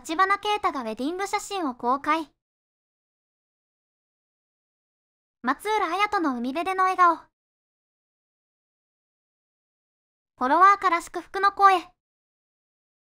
橘啓太がウェディング写真を公開。松浦綾人の海辺での笑顔。フォロワーから祝福の声。